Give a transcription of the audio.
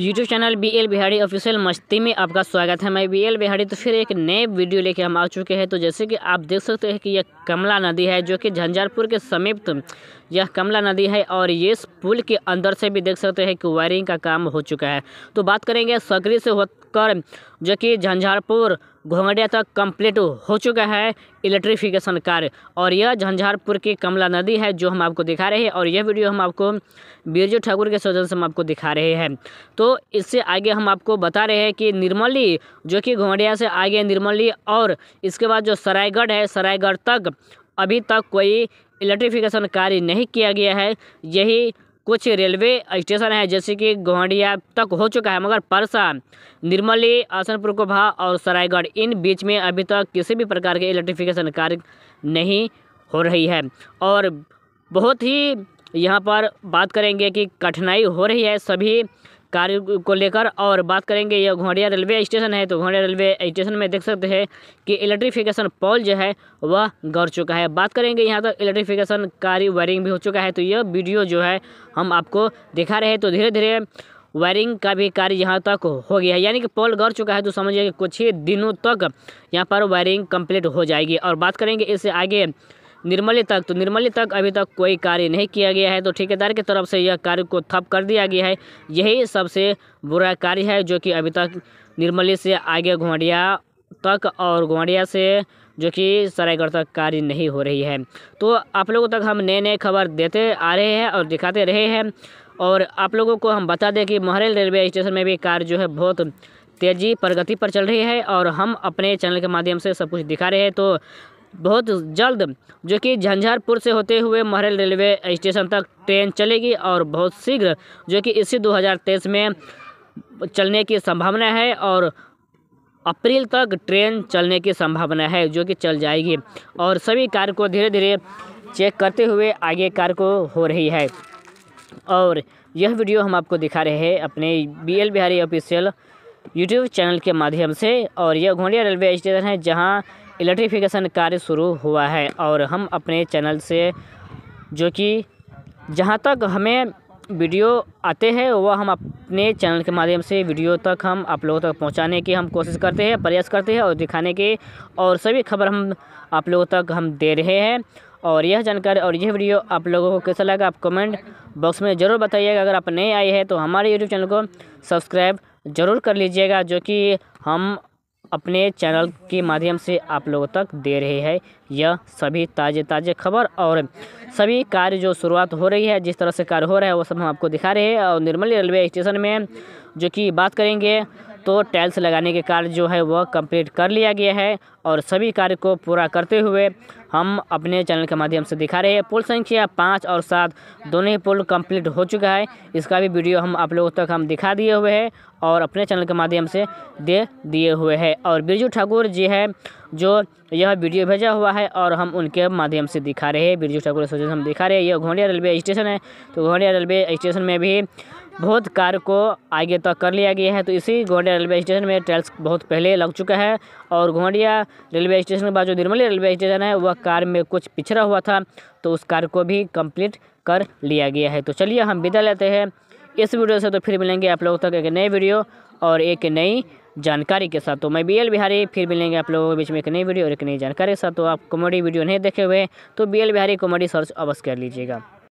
YouTube channel B L Bihari official मस्ती में आपका स्वागत है मैं बी एल बिहारी तो फिर एक नए वीडियो लेके हम आ चुके हैं तो जैसे कि आप देख सकते हैं कि यह कमला नदी है जो कि झंझारपुर के समीप तो यह कमला नदी है और ये पुल के अंदर से भी देख सकते हैं कि वायरिंग का काम हो चुका है तो बात करेंगे सकरी से हो कर जो कि झंझारपुर घोंगडिया तक कंप्लीट हो चुका है इलेक्ट्रिफिकेशन कार्य और यह झंझारपुर की कमला नदी है जो हम आपको दिखा रहे हैं और यह वीडियो हम आपको बिरजू ठाकुर के सौजन से हम आपको दिखा रहे हैं तो इससे आगे हम आपको बता रहे हैं कि निर्मली जो कि घोंगडिया से आगे निर्मली और इसके बाद जो सरायगढ़ है सरायगढ़ तक अभी तक कोई इलेक्ट्रिफिकेशन कार्य नहीं किया गया है यही कुछ रेलवे स्टेशन हैं जैसे कि गोहड़िया तक हो चुका है मगर परसा निर्मली आसनपुर कोभा और सरायगढ़ इन बीच में अभी तक किसी भी प्रकार के इलेक्ट्रिफिकेशन कार्य नहीं हो रही है और बहुत ही यहाँ पर बात करेंगे कि कठिनाई हो रही है सभी कार्य को लेकर और बात करेंगे यह घोड़िया रेलवे स्टेशन है तो घोड़िया रेलवे स्टेशन में देख सकते हैं कि इलेक्ट्रिफिकेशन पोल जो है वह गड़ चुका है बात करेंगे यहाँ तक तो इलेक्ट्रिफिकेशन कार्य वायरिंग भी हो चुका है तो यह वीडियो जो है हम आपको दिखा रहे हैं तो धीरे धीरे वायरिंग का भी कार्य यहाँ तक हो गया है यानी कि पोल गड़ चुका है तो समझिए कुछ ही दिनों तक यहाँ पर वायरिंग कंप्लीट हो जाएगी और बात करेंगे इससे आगे निर्मली तक तो निर्मली तक अभी तक कोई कार्य नहीं किया गया है तो ठेकेदार की तरफ से यह कार्य को थप कर दिया गया है यही सबसे बुरा कार्य है जो कि अभी तक निर्मली से आगे घुआड़िया तक और घुआड़िया से जो कि सरायगढ़ तक कार्य नहीं हो रही है तो आप लोगों तक हम नए नए खबर देते आ रहे हैं और दिखाते रहे हैं और आप लोगों को हम बता दें कि महरेल रेलवे स्टेशन में भी कार्य जो है बहुत तेज़ी प्रगति पर चल रही है और हम अपने चैनल के माध्यम से सब कुछ दिखा रहे हैं तो बहुत जल्द जो कि झंझारपुर से होते हुए महरल रेलवे स्टेशन तक ट्रेन चलेगी और बहुत शीघ्र जो कि इसी 2023 में चलने की संभावना है और अप्रैल तक ट्रेन चलने की संभावना है जो कि चल जाएगी और सभी कार्य को धीरे धीरे चेक करते हुए आगे कार्य को हो रही है और यह वीडियो हम आपको दिखा रहे हैं अपने B L Bihari official YouTube channel के माध्यम से और यह घोडिया रेलवे स्टेशन है जहाँ इलेक्ट्रिफिकेशन कार्य शुरू हुआ है और हम अपने चैनल से जो कि जहाँ तक हमें वीडियो आते हैं वह हम अपने चैनल के माध्यम से वीडियो तक हम आप लोगों तक पहुंचाने की हम कोशिश करते हैं प्रयास करते हैं और दिखाने की और सभी खबर हम आप लोगों तक हम दे रहे हैं और यह जानकारी और यह वीडियो आप लोगों को कैसा लगा आप कमेंट बॉक्स में ज़रूर बताइएगा अगर आप नए आए हैं तो हमारे यूट्यूब चैनल को सब्सक्राइब ज़रूर कर लीजिएगा जो कि हम अपने चैनल के माध्यम से आप लोगों तक दे रहे हैं यह सभी ताज़े ताज़े खबर और सभी कार्य जो शुरुआत हो रही है जिस तरह से कार्य हो रहा है वो सब हम आपको दिखा रहे हैं और निर्मली रेलवे स्टेशन में जो कि बात करेंगे तो टाइल्स लगाने के कार्य जो है वह कंप्लीट कर लिया गया है और सभी कार्य को पूरा करते हुए हम अपने चैनल के माध्यम से दिखा रहे हैं पुल संख्या पाँच और सात दोनों ही पुल कंप्लीट हो चुका है इसका भी वीडियो हम आप लोगों तक हम दिखा दिए हुए हैं और अपने चैनल के माध्यम से दे दिए हुए हैं और बिरजू ठाकुर जी है जो यह वीडियो भेजा हुआ है और हम उनके माध्यम से दिखा रहे हैं बिरजू ठाकुर हम दिखा रहे हैं यह घोंडिया रेलवे स्टेशन है तो घोंडिया रेलवे स्टेशन में भी बहुत कार्य को आगे तक तो कर लिया गया है तो इसी गोंडिया रेलवे स्टेशन में ट्रेल्स बहुत पहले लग चुका है और गोंडिया रेलवे स्टेशन के बाद जो निर्मली रेलवे स्टेशन है वह कार्य में कुछ पिछड़ा हुआ था तो उस कार्य को भी कंप्लीट कर लिया गया है तो चलिए हम विदा लेते हैं इस वीडियो से तो फिर मिलेंगे आप लोगों तक एक नए वीडियो और एक नई जानकारी के साथ तो मैं बी एल बिहारी फिर मिलेंगे आप लोगों के बीच में एक नई वीडियो और एक नई जानकारी के साथ तो आप कॉमेडी वीडियो नहीं देखे हुए तो B L Bihari comedy search अवश्य कर लीजिएगा